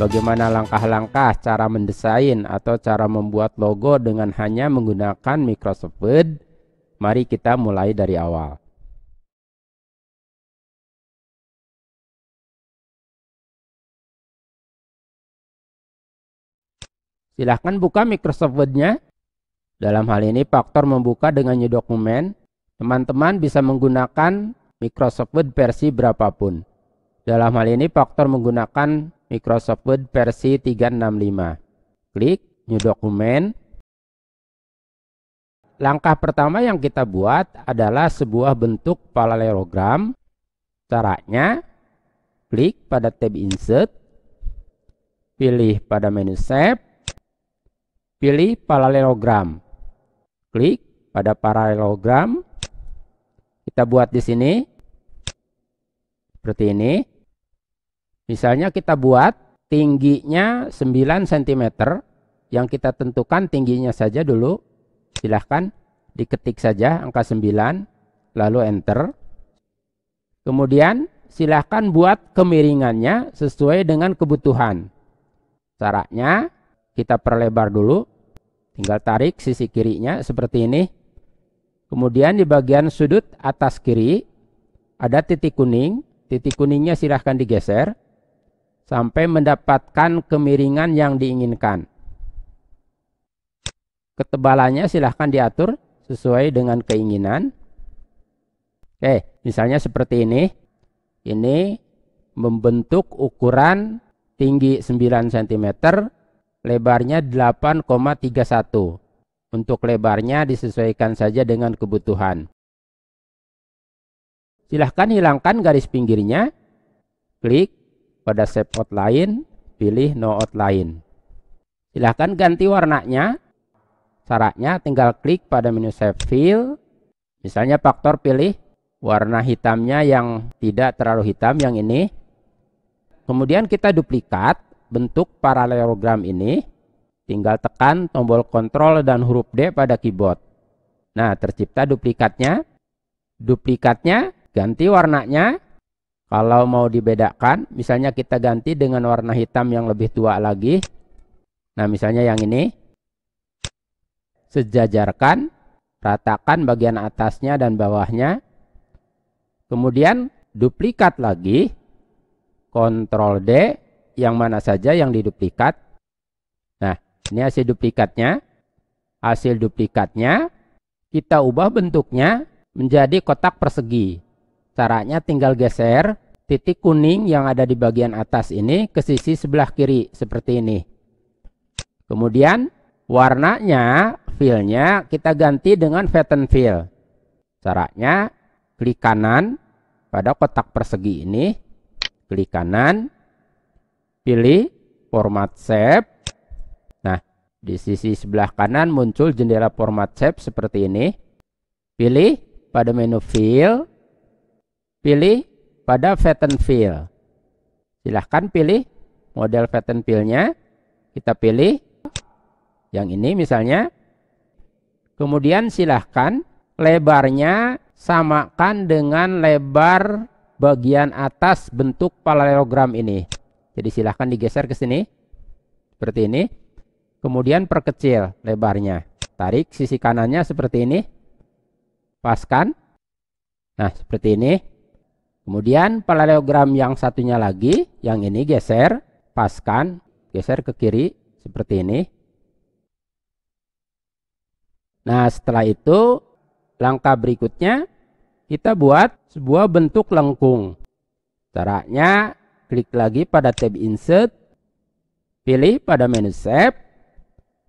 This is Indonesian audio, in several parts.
Bagaimana langkah-langkah cara mendesain atau cara membuat logo dengan hanya menggunakan Microsoft Word? Mari kita mulai dari awal. Silahkan buka Microsoft Word-nya. Dalam hal ini faktor membuka dengan new dokumen. Teman-teman bisa menggunakan Microsoft Word versi berapapun. Dalam hal ini faktor menggunakan Microsoft Word versi 365. Klik New Document. Langkah pertama yang kita buat adalah sebuah bentuk paralelogram. Caranya, klik pada tab Insert, pilih pada menu Shape, pilih paralelogram. Klik pada paralelogram. Kita buat di sini. Seperti ini. Misalnya kita buat tingginya 9 cm yang kita tentukan tingginya saja dulu. Silahkan diketik saja angka 9 lalu enter. Kemudian silahkan buat kemiringannya sesuai dengan kebutuhan. Caranya kita perlebar dulu. Tinggal tarik sisi kirinya seperti ini. Kemudian di bagian sudut atas kiri ada titik kuning. Titik kuningnya silahkan digeser sampai mendapatkan kemiringan yang diinginkan. Ketebalannya silahkan diatur sesuai dengan keinginan. Oke, misalnya seperti ini. Ini membentuk ukuran tinggi 9 cm, lebarnya 8,31. Untuk lebarnya disesuaikan saja dengan kebutuhan. Silahkan hilangkan garis pinggirnya. Klik pada shape outline, pilih no outline. Silahkan ganti warnanya. Syaratnya tinggal klik pada menu Save fill. Misalnya faktor pilih warna hitamnya yang tidak terlalu hitam yang ini. Kemudian kita duplikat bentuk paralelogram ini. Tinggal tekan tombol kontrol dan huruf D pada keyboard. Nah, tercipta duplikatnya. Duplikatnya ganti warnanya kalau mau dibedakan, misalnya kita ganti dengan warna hitam yang lebih tua lagi. Nah, misalnya yang ini. Sejajarkan, ratakan bagian atasnya dan bawahnya. Kemudian duplikat lagi. Ctrl D, yang mana saja yang diduplikat. Nah, ini hasil duplikatnya. Hasil duplikatnya, kita ubah bentuknya menjadi kotak persegi. Caranya tinggal geser titik kuning yang ada di bagian atas ini ke sisi sebelah kiri seperti ini. Kemudian warnanya, fill-nya kita ganti dengan pattern fill. Caranya klik kanan pada kotak persegi ini, klik kanan, pilih format shape. Nah, di sisi sebelah kanan muncul jendela format shape seperti ini. Pilih pada menu fill, Pilih pada Fatten Fill. Silahkan pilih model Fatten Fill-nya. Kita pilih yang ini misalnya. Kemudian silahkan lebarnya samakan dengan lebar bagian atas bentuk paralelogram ini. Jadi silahkan digeser ke sini. Seperti ini. Kemudian perkecil lebarnya. Tarik sisi kanannya seperti ini. Paskan. Nah, seperti ini. Kemudian paralelogram yang satunya lagi, yang ini geser, paskan, geser ke kiri seperti ini. Nah, setelah itu langkah berikutnya kita buat sebuah bentuk lengkung. Caranya klik lagi pada tab insert, pilih pada menu shape,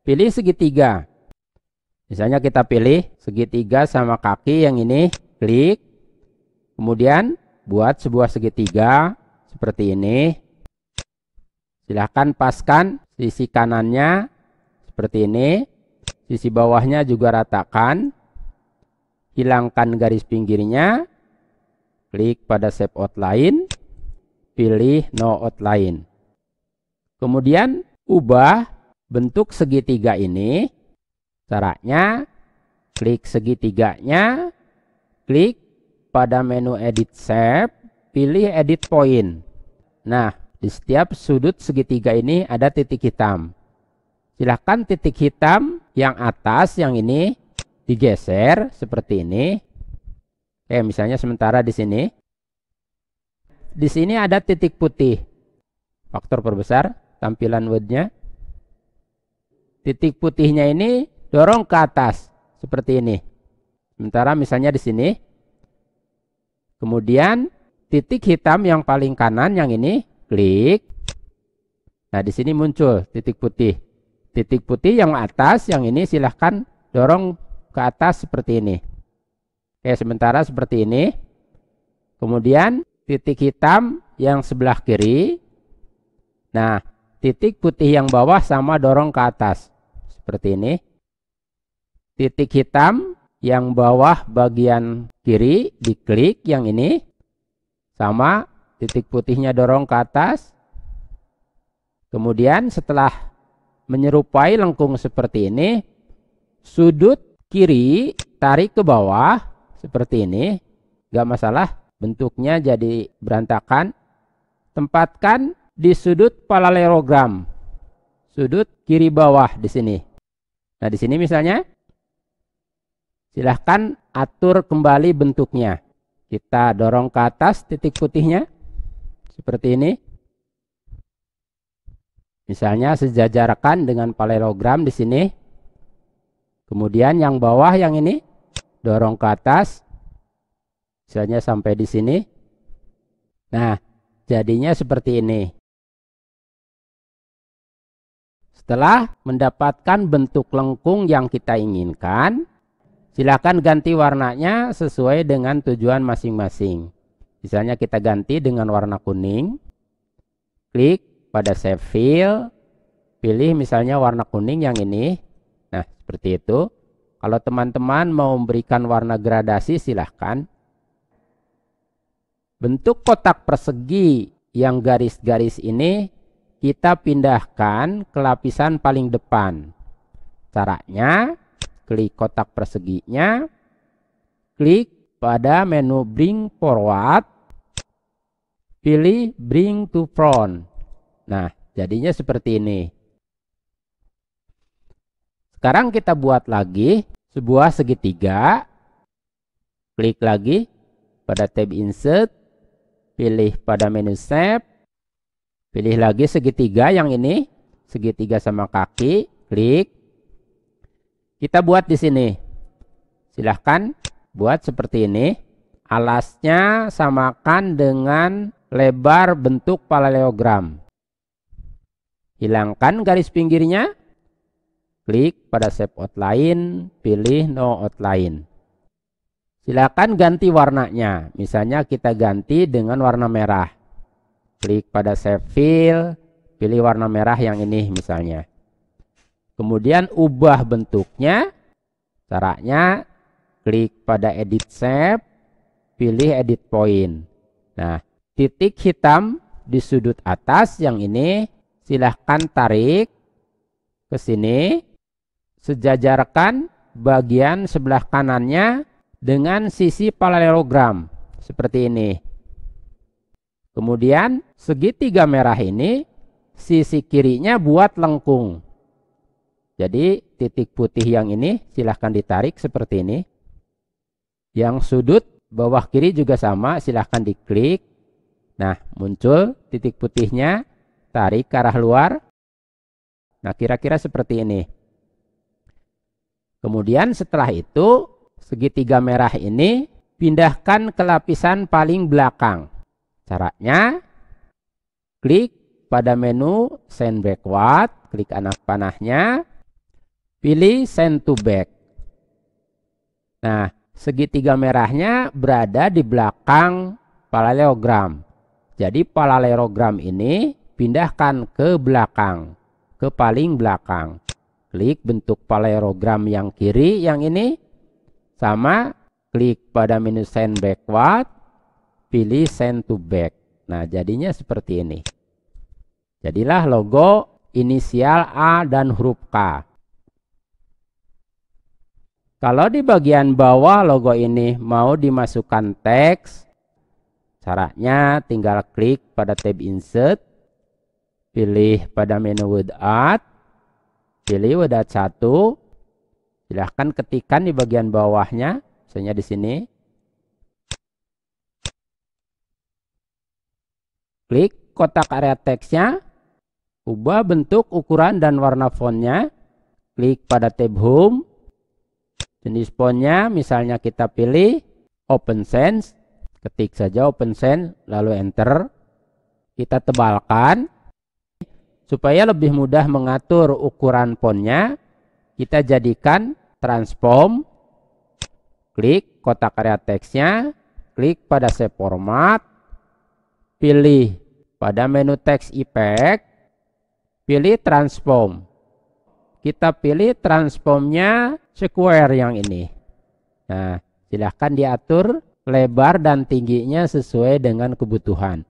pilih segitiga. Misalnya kita pilih segitiga sama kaki yang ini, klik. Kemudian Buat sebuah segitiga seperti ini. Silahkan paskan sisi kanannya seperti ini. Sisi bawahnya juga ratakan. Hilangkan garis pinggirnya. Klik pada shape outline. Pilih no outline. Kemudian ubah bentuk segitiga ini. Caranya klik segitiganya, klik pada menu edit shape, pilih edit point. Nah, di setiap sudut segitiga ini ada titik hitam. Silahkan titik hitam yang atas, yang ini digeser seperti ini. Oke, misalnya sementara di sini. Di sini ada titik putih. Faktor perbesar tampilan wordnya. Titik putihnya ini dorong ke atas seperti ini. Sementara misalnya di sini Kemudian titik hitam yang paling kanan yang ini klik. Nah, di sini muncul titik putih. Titik putih yang atas yang ini silahkan dorong ke atas seperti ini. Oke, sementara seperti ini. Kemudian titik hitam yang sebelah kiri. Nah, titik putih yang bawah sama dorong ke atas seperti ini. Titik hitam yang bawah bagian kiri diklik yang ini sama titik putihnya dorong ke atas kemudian setelah menyerupai lengkung seperti ini sudut kiri tarik ke bawah seperti ini gak masalah bentuknya jadi berantakan tempatkan di sudut paralelogram sudut kiri bawah di sini nah di sini misalnya silahkan atur kembali bentuknya kita dorong ke atas titik putihnya seperti ini misalnya sejajarkan dengan paralelogram di sini kemudian yang bawah yang ini dorong ke atas misalnya sampai di sini nah jadinya seperti ini setelah mendapatkan bentuk lengkung yang kita inginkan Silakan ganti warnanya sesuai dengan tujuan masing-masing. Misalnya kita ganti dengan warna kuning. Klik pada save fill. Pilih misalnya warna kuning yang ini. Nah, seperti itu. Kalau teman-teman mau memberikan warna gradasi silahkan. Bentuk kotak persegi yang garis-garis ini kita pindahkan ke lapisan paling depan. Caranya klik kotak perseginya, klik pada menu bring forward, pilih bring to front. Nah, jadinya seperti ini. Sekarang kita buat lagi sebuah segitiga. Klik lagi pada tab insert, pilih pada menu shape, pilih lagi segitiga yang ini, segitiga sama kaki, klik kita buat di sini. Silahkan buat seperti ini. Alasnya samakan dengan lebar bentuk paralelogram. Hilangkan garis pinggirnya. Klik pada shape outline, pilih no outline. Silakan ganti warnanya. Misalnya kita ganti dengan warna merah. Klik pada shape fill, pilih warna merah yang ini misalnya. Kemudian ubah bentuknya. Caranya klik pada edit shape, pilih edit point. Nah, titik hitam di sudut atas yang ini silahkan tarik ke sini. Sejajarkan bagian sebelah kanannya dengan sisi paralelogram seperti ini. Kemudian segitiga merah ini sisi kirinya buat lengkung. Jadi titik putih yang ini silahkan ditarik seperti ini. Yang sudut bawah kiri juga sama, silahkan diklik. Nah, muncul titik putihnya, tarik ke arah luar. Nah, kira-kira seperti ini. Kemudian setelah itu, segitiga merah ini pindahkan ke lapisan paling belakang. Caranya, klik pada menu Send Backward, klik anak panahnya, Pilih send to back. Nah, segitiga merahnya berada di belakang paralelogram. Jadi paralelogram ini pindahkan ke belakang, ke paling belakang. Klik bentuk paralelogram yang kiri yang ini sama klik pada menu send backward, pilih send to back. Nah, jadinya seperti ini. Jadilah logo inisial A dan huruf K. Kalau di bagian bawah logo ini mau dimasukkan teks, caranya tinggal klik pada tab insert, pilih pada menu word art, pilih word art 1, silahkan ketikkan di bagian bawahnya, misalnya di sini. Klik kotak area teksnya, ubah bentuk, ukuran, dan warna fontnya, klik pada tab home, Jenis fontnya misalnya kita pilih Open sense ketik saja Open sense lalu enter. Kita tebalkan supaya lebih mudah mengatur ukuran fontnya. Kita jadikan transform, klik kotak karya teksnya, klik pada shape format, pilih pada menu teks effect, pilih transform kita pilih transformnya square yang ini. Nah, silahkan diatur lebar dan tingginya sesuai dengan kebutuhan.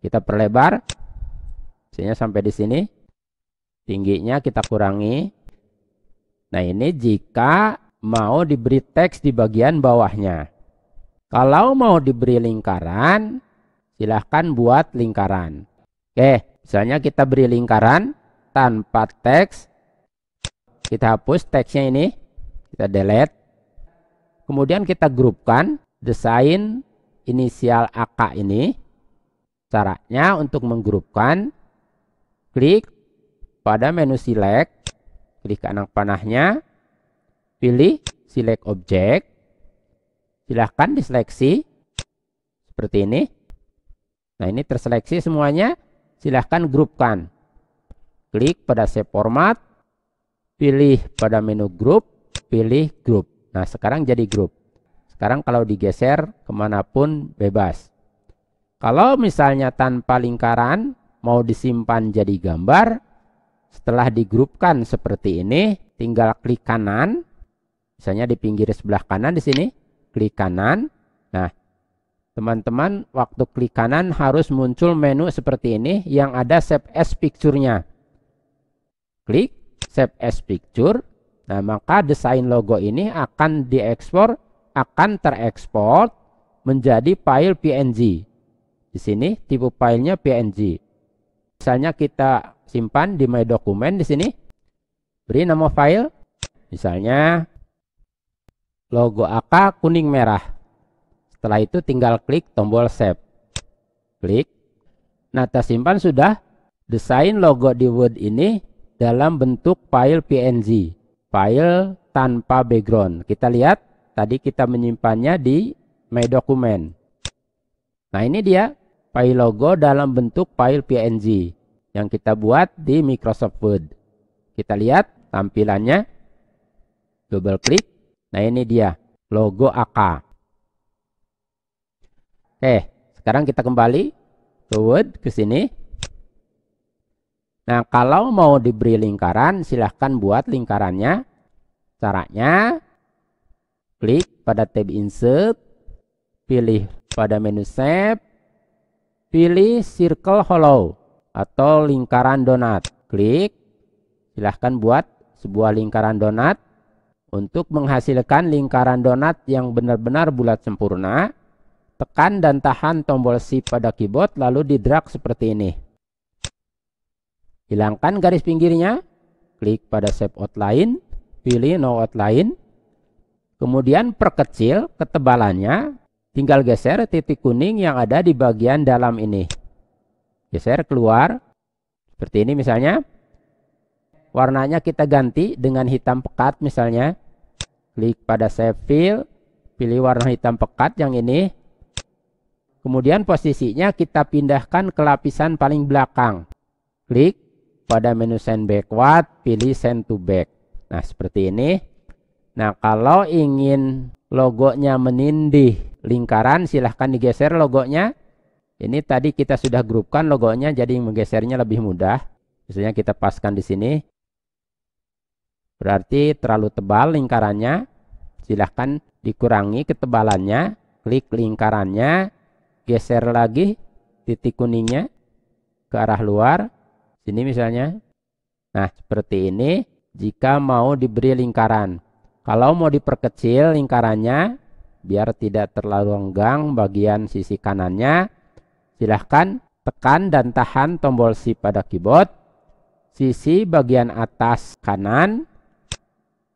Kita perlebar, sehingga sampai di sini. Tingginya kita kurangi. Nah, ini jika mau diberi teks di bagian bawahnya. Kalau mau diberi lingkaran, silahkan buat lingkaran. Oke, misalnya kita beri lingkaran tanpa teks kita hapus teksnya ini. Kita delete. Kemudian kita grupkan desain inisial AK ini. Caranya untuk menggrupkan, klik pada menu select, klik kanan panahnya, pilih select object, silahkan diseleksi seperti ini. Nah ini terseleksi semuanya, silahkan grupkan. Klik pada save format, pilih pada menu grup, pilih grup. Nah, sekarang jadi grup. Sekarang kalau digeser kemanapun bebas. Kalau misalnya tanpa lingkaran, mau disimpan jadi gambar, setelah digrupkan seperti ini, tinggal klik kanan. Misalnya di pinggir sebelah kanan di sini, klik kanan. Nah, teman-teman waktu klik kanan harus muncul menu seperti ini yang ada save as picture-nya. Klik, save as picture. Nah, maka desain logo ini akan diekspor, akan terekspor menjadi file PNG. Di sini tipe filenya PNG. Misalnya kita simpan di My Document di sini. Beri nama file. Misalnya logo AK kuning merah. Setelah itu tinggal klik tombol save. Klik. Nah, tersimpan sudah desain logo di Word ini dalam bentuk file PNG, file tanpa background. Kita lihat, tadi kita menyimpannya di My Document. Nah, ini dia file logo dalam bentuk file PNG yang kita buat di Microsoft Word. Kita lihat tampilannya. Double klik. Nah, ini dia logo AK. Oke, sekarang kita kembali ke Word ke sini. Nah, kalau mau diberi lingkaran, silahkan buat lingkarannya. Caranya, klik pada tab insert, pilih pada menu shape, pilih circle hollow atau lingkaran donat. Klik, silahkan buat sebuah lingkaran donat. Untuk menghasilkan lingkaran donat yang benar-benar bulat sempurna, tekan dan tahan tombol shift pada keyboard lalu di drag seperti ini. Hilangkan garis pinggirnya, klik pada shape outline, pilih no outline, kemudian perkecil ketebalannya, tinggal geser titik kuning yang ada di bagian dalam ini. Geser keluar, seperti ini misalnya. Warnanya kita ganti dengan hitam pekat misalnya. Klik pada shape fill, pilih warna hitam pekat yang ini. Kemudian posisinya kita pindahkan ke lapisan paling belakang. Klik pada menu send backward pilih send to back nah seperti ini nah kalau ingin logonya menindih lingkaran silahkan digeser logonya ini tadi kita sudah grupkan logonya jadi menggesernya lebih mudah misalnya kita paskan di sini berarti terlalu tebal lingkarannya silahkan dikurangi ketebalannya klik lingkarannya geser lagi titik kuningnya ke arah luar Sini misalnya. Nah, seperti ini jika mau diberi lingkaran. Kalau mau diperkecil lingkarannya biar tidak terlalu renggang bagian sisi kanannya, silahkan tekan dan tahan tombol shift pada keyboard. Sisi bagian atas kanan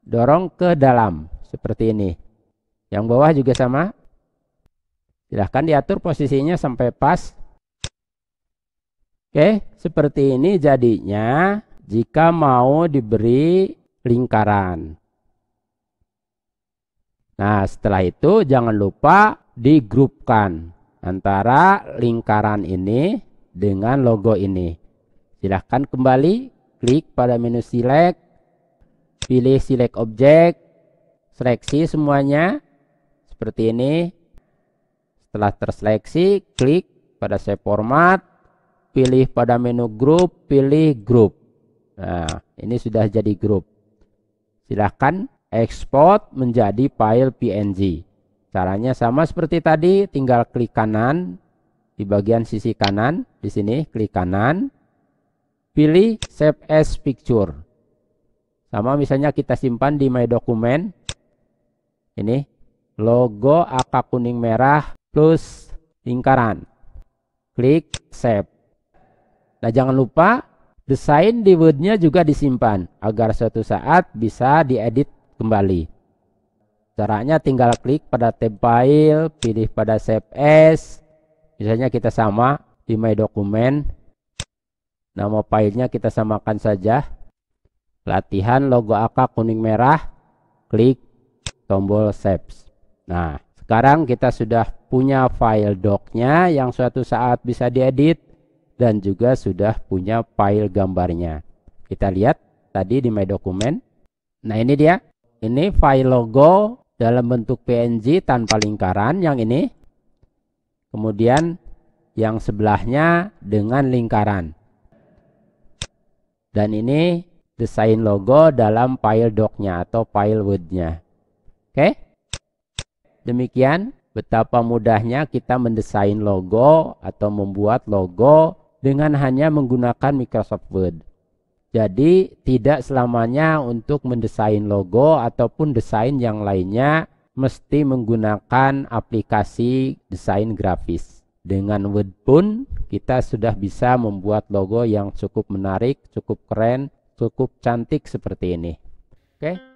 dorong ke dalam seperti ini. Yang bawah juga sama. Silahkan diatur posisinya sampai pas Oke, seperti ini jadinya jika mau diberi lingkaran. Nah, setelah itu jangan lupa digrupkan antara lingkaran ini dengan logo ini. Silahkan kembali klik pada menu select, pilih select object, seleksi semuanya seperti ini. Setelah terseleksi, klik pada save format, pilih pada menu grup, pilih grup. Nah, ini sudah jadi grup. Silahkan export menjadi file PNG. Caranya sama seperti tadi, tinggal klik kanan di bagian sisi kanan, di sini klik kanan, pilih save as picture. Sama misalnya kita simpan di my Document. Ini logo AK kuning merah plus lingkaran. Klik save. Nah jangan lupa desain di Wordnya juga disimpan agar suatu saat bisa diedit kembali. Caranya tinggal klik pada tab file, pilih pada save as. Misalnya kita sama di my dokumen. Nama filenya kita samakan saja. Latihan logo AK kuning merah. Klik tombol save. Nah, sekarang kita sudah punya file doc-nya yang suatu saat bisa diedit dan juga sudah punya file gambarnya. Kita lihat tadi di My Document. Nah, ini dia. Ini file logo dalam bentuk PNG tanpa lingkaran yang ini. Kemudian yang sebelahnya dengan lingkaran. Dan ini desain logo dalam file doc-nya atau file Word-nya. Oke? Demikian betapa mudahnya kita mendesain logo atau membuat logo dengan hanya menggunakan Microsoft Word. Jadi tidak selamanya untuk mendesain logo ataupun desain yang lainnya mesti menggunakan aplikasi desain grafis. Dengan Word pun kita sudah bisa membuat logo yang cukup menarik, cukup keren, cukup cantik seperti ini. Oke. Okay?